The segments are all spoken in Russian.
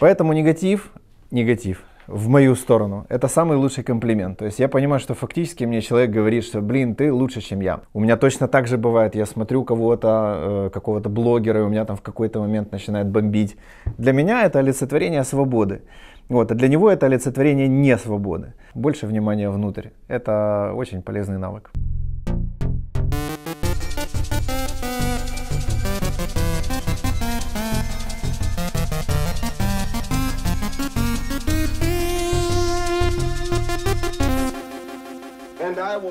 Поэтому негатив, негатив в мою сторону. Это самый лучший комплимент. То есть я понимаю, что фактически мне человек говорит, что, блин, ты лучше, чем я. У меня точно так же бывает. Я смотрю кого-то, э, какого-то блогера, и у меня там в какой-то момент начинает бомбить. Для меня это олицетворение свободы. Вот, а для него это олицетворение не свободы. Больше внимания внутрь. Это очень полезный навык.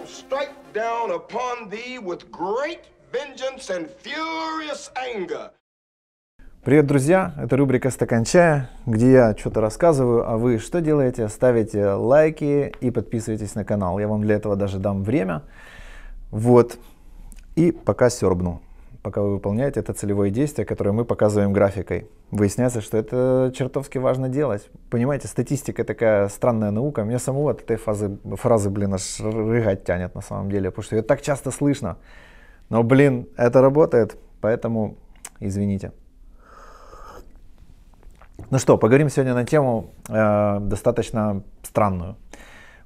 strike down upon thee with great vengeance and furious anger. Привет, друзья! Это рубрика «Стакан чая», где я что-то рассказываю, а вы что делаете? Ставите лайки и подписывайтесь на канал. Я вам для этого даже дам время. Вот. И пока сербну пока вы выполняете это целевое действие, которое мы показываем графикой. Выясняется, что это чертовски важно делать. Понимаете, статистика такая странная наука. Мне самого от этой фазы, фразы, блин, аж рыгать тянет на самом деле, потому что ее так часто слышно. Но, блин, это работает, поэтому извините. Ну что, поговорим сегодня на тему э, достаточно странную.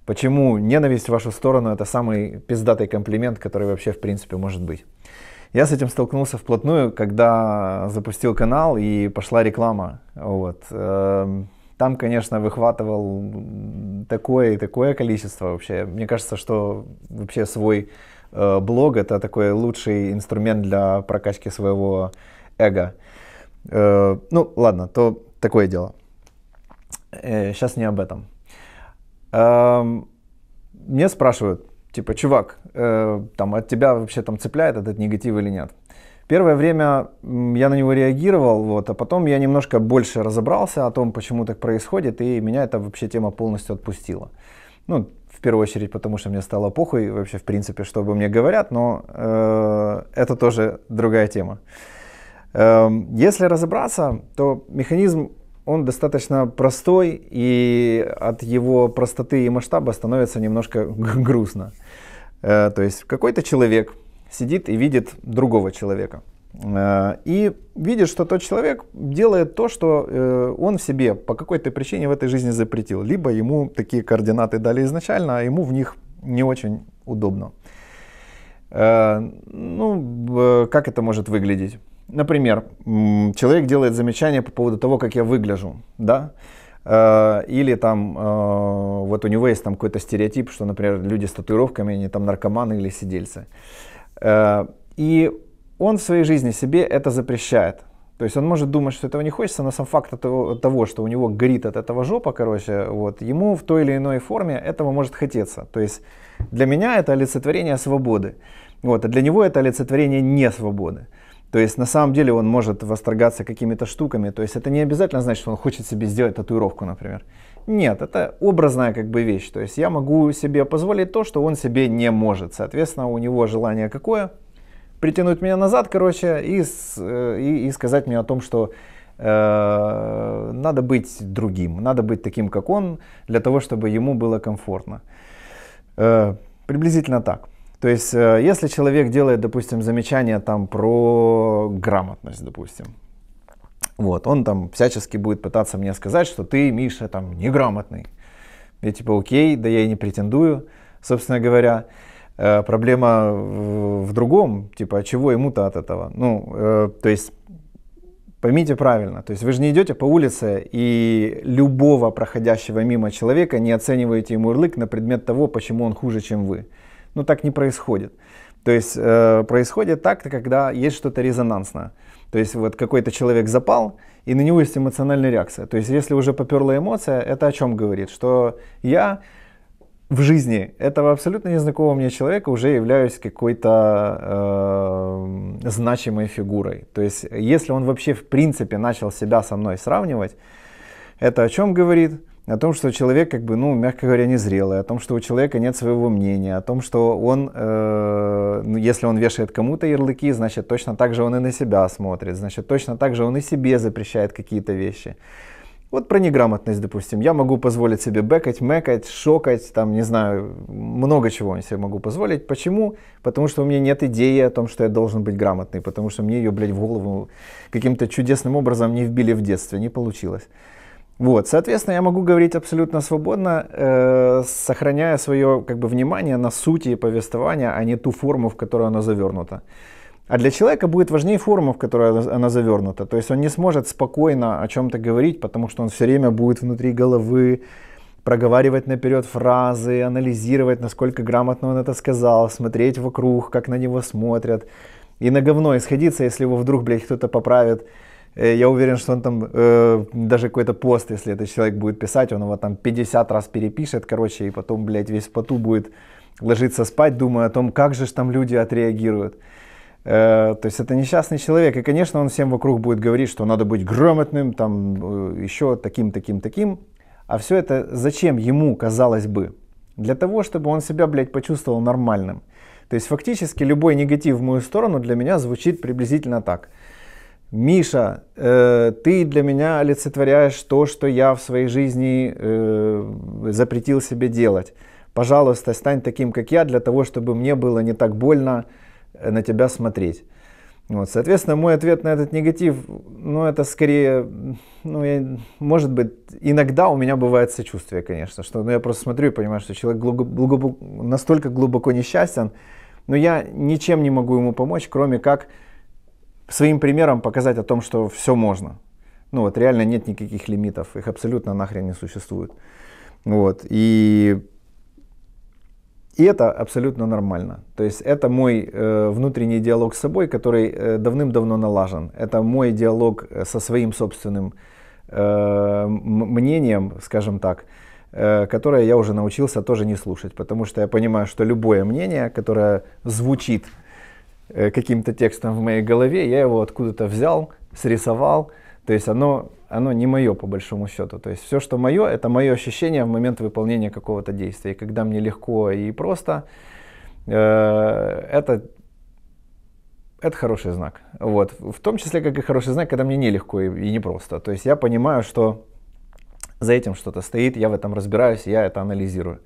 Почему ненависть в вашу сторону это самый пиздатый комплимент, который вообще в принципе может быть? Я с этим столкнулся вплотную, когда запустил канал и пошла реклама. Вот. Эм, там, конечно, выхватывал такое и такое количество вообще. Мне кажется, что вообще свой э, блог это такой лучший инструмент для прокачки своего эго. Э, ну, ладно, то такое дело. Сейчас э, не об этом. Эм, мне спрашивают, Типа, чувак, э, там, от тебя вообще там цепляет этот негатив или нет? Первое время я на него реагировал, вот, а потом я немножко больше разобрался о том, почему так происходит, и меня эта вообще тема полностью отпустила. Ну, в первую очередь, потому что мне стало похуй вообще, в принципе, что обо мне говорят, но э, это тоже другая тема. Э, если разобраться, то механизм, он достаточно простой, и от его простоты и масштаба становится немножко грустно. Э, то есть какой-то человек сидит и видит другого человека. Э, и видит, что тот человек делает то, что э, он в себе по какой-то причине в этой жизни запретил. Либо ему такие координаты дали изначально, а ему в них не очень удобно. Ну, как это может выглядеть? Например, человек делает замечание по поводу того, как я выгляжу, да? Э, или там, э, вот у него есть там какой-то стереотип, что, например, люди с татуировками, они там наркоманы или сидельцы. Э, и он в своей жизни себе это запрещает. То есть он может думать, что этого не хочется, но сам факт того, что у него горит от этого жопа, короче, вот, ему в той или иной форме этого может хотеться. То есть для меня это олицетворение свободы. Вот, а для него это олицетворение не свободы. То есть на самом деле он может восторгаться какими-то штуками. То есть это не обязательно значит, что он хочет себе сделать татуировку, например. Нет, это образная как бы вещь. То есть я могу себе позволить то, что он себе не может. Соответственно, у него желание какое? Притянуть меня назад, короче, и, э, и, и сказать мне о том, что э, надо быть другим, надо быть таким, как он, для того, чтобы ему было комфортно. Э, приблизительно так. То есть, э, если человек делает, допустим, замечание там про грамотность, допустим, вот, он там всячески будет пытаться мне сказать, что ты, Миша, там неграмотный. Я типа, окей, да я и не претендую, собственно говоря. Э, проблема в другом, типа, а чего ему-то от этого? Ну, э, то есть, поймите правильно, то есть вы же не идете по улице и любого проходящего мимо человека не оцениваете ему ярлык на предмет того, почему он хуже, чем вы. Но так не происходит. То есть э, происходит так, когда есть что-то резонансное. То есть вот какой-то человек запал, и на него есть эмоциональная реакция. То есть если уже поперла эмоция, это о чем говорит? Что я в жизни этого абсолютно незнакомого мне человека уже являюсь какой-то э, значимой фигурой. То есть если он вообще в принципе начал себя со мной сравнивать, это о чем говорит? о том, что человек, как бы, ну, мягко говоря, незрелый, о том, что у человека нет своего мнения, о том, что он, э, ну, если он вешает кому-то ярлыки, значит, точно так же он и на себя смотрит, значит, точно так же он и себе запрещает какие-то вещи. Вот про неграмотность, допустим, я могу позволить себе бэкать, мэкать, шокать, там, не знаю, много чего я себе могу позволить. Почему? Потому что у меня нет идеи о том, что я должен быть грамотный, потому что мне ее, блядь, в голову каким-то чудесным образом не вбили в детстве, не получилось. Вот, соответственно, я могу говорить абсолютно свободно, э, сохраняя свое как бы, внимание на сути повествования, а не ту форму, в которую оно завернуто. А для человека будет важнее форма, в которой она завернута. То есть он не сможет спокойно о чем-то говорить, потому что он все время будет внутри головы, проговаривать наперед фразы, анализировать, насколько грамотно он это сказал, смотреть вокруг, как на него смотрят. И на говно исходиться, если его вдруг, блядь, кто-то поправит Э, я уверен, что он там э, даже какой-то пост, если этот человек будет писать, он его там 50 раз перепишет, короче, и потом, блядь, весь в поту будет ложиться спать, думая о том, как же ж там люди отреагируют. Э, то есть это несчастный человек, и, конечно, он всем вокруг будет говорить, что надо быть грамотным, там, э, еще таким, таким, таким. А все это зачем ему, казалось бы? Для того, чтобы он себя, блядь, почувствовал нормальным. То есть фактически любой негатив в мою сторону для меня звучит приблизительно так – Миша, э, ты для меня олицетворяешь то, что я в своей жизни э, запретил себе делать. Пожалуйста, стань таким, как я, для того, чтобы мне было не так больно э, на тебя смотреть. Вот, соответственно, мой ответ на этот негатив, ну, это скорее, ну, я, может быть, иногда у меня бывает сочувствие, конечно, что, ну, я просто смотрю и понимаю, что человек глубоко, настолько глубоко несчастен, но я ничем не могу ему помочь, кроме как своим примером показать о том, что все можно. Ну вот реально нет никаких лимитов, их абсолютно нахрен не существует. Вот. И, и это абсолютно нормально. То есть это мой э, внутренний диалог с собой, который э, давным-давно налажен. Это мой диалог э, со своим собственным э, мнением, скажем так, э, которое я уже научился тоже не слушать, потому что я понимаю, что любое мнение, которое звучит Э, каким-то текстом в моей голове, я его откуда-то взял, срисовал. То есть оно, оно не мое по большому счету. То есть все, что мое, это мое ощущение в момент выполнения какого-то действия. И когда мне легко и просто, э, это, это хороший знак. Вот. В том числе, как и хороший знак, когда мне нелегко и, и непросто. То есть я понимаю, что за этим что-то стоит, я в этом разбираюсь, я это анализирую.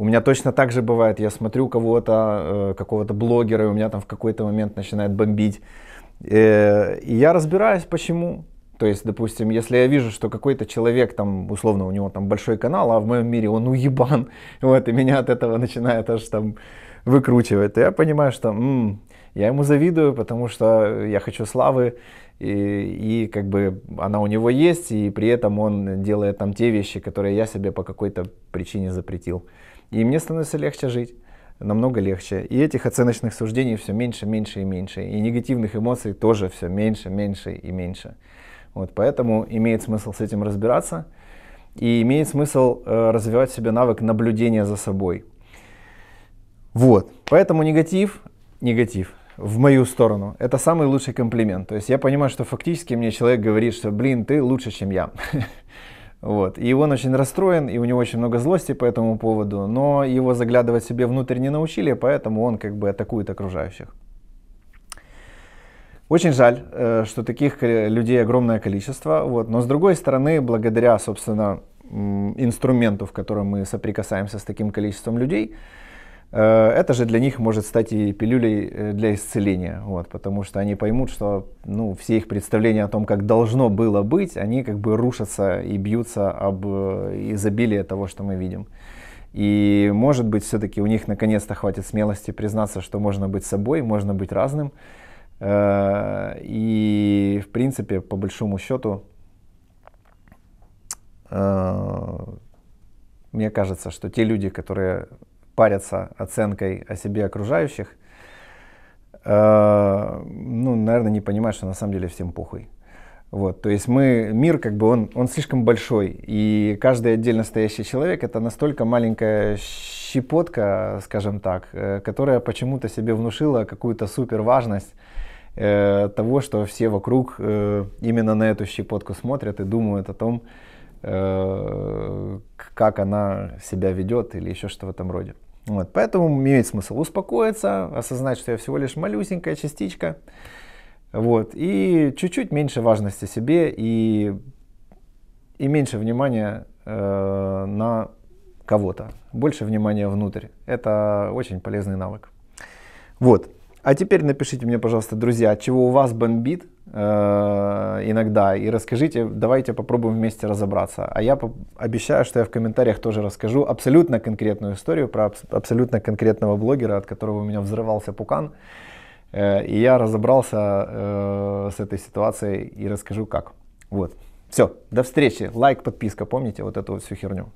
У меня точно так же бывает, я смотрю кого-то, э, какого-то блогера, и у меня там в какой-то момент начинает бомбить. Э, и я разбираюсь, почему. То есть, допустим, если я вижу, что какой-то человек, там, условно, у него там большой канал, а в моем мире он уебан, вот, и меня от этого начинает аж там выкручивать, то я понимаю, что м-м, я ему завидую, потому что я хочу славы, и, и как бы она у него есть, и при этом он делает там те вещи, которые я себе по какой-то причине запретил. И мне становится легче жить, намного легче. И этих оценочных суждений все меньше, меньше и меньше. И негативных эмоций тоже все меньше, меньше и меньше. Вот, поэтому имеет смысл с этим разбираться. И имеет смысл э, развивать в себе навык наблюдения за собой. Вот. Поэтому негатив, негатив в мою сторону. Это самый лучший комплимент. То есть я понимаю, что фактически мне человек говорит, что, блин, ты лучше, чем я. Вот. И он очень расстроен, и у него очень много злости по этому поводу, но его заглядывать себе внутрь не научили, поэтому он как бы атакует окружающих. Очень жаль, э, что таких людей огромное количество, вот. но с другой стороны, благодаря, собственно, инструменту, в котором мы соприкасаемся с таким количеством людей, Э, это же для них может стать и пилюлей э, для исцеления, вот, потому что они поймут, что ну, все их представления о том, как должно было быть, они как бы рушатся и бьются об э, изобилие того, что мы видим. И может быть все-таки у них наконец-то хватит смелости признаться, что можно быть собой, можно быть разным. И в принципе, по большому счету, мне кажется, что те люди, которые парятся оценкой о себе окружающих, э, ну, наверное, не понимают, что на самом деле всем похуй. Вот, то есть мы, мир, как бы он, он слишком большой, и каждый отдельно стоящий человек это настолько маленькая щепотка, скажем так, э, которая почему-то себе внушила какую-то суперважность э, того, что все вокруг э, именно на эту щепотку смотрят и думают о том, э, как она себя ведет или еще что в этом роде. Вот, поэтому имеет смысл успокоиться, осознать, что я всего лишь малюсенькая частичка. Вот, и чуть-чуть меньше важности себе и, и меньше внимания э, на кого-то. Больше внимания внутрь. Это очень полезный навык. Вот. А теперь напишите мне, пожалуйста, друзья, от чего у вас бомбит э, иногда, и расскажите, давайте попробуем вместе разобраться. А я обещаю, что я в комментариях тоже расскажу абсолютно конкретную историю про абс абсолютно конкретного блогера, от которого у меня взрывался пукан. Э, и я разобрался э, с этой ситуацией и расскажу как. Вот. Все, до встречи. Лайк, подписка, помните вот эту вот всю херню.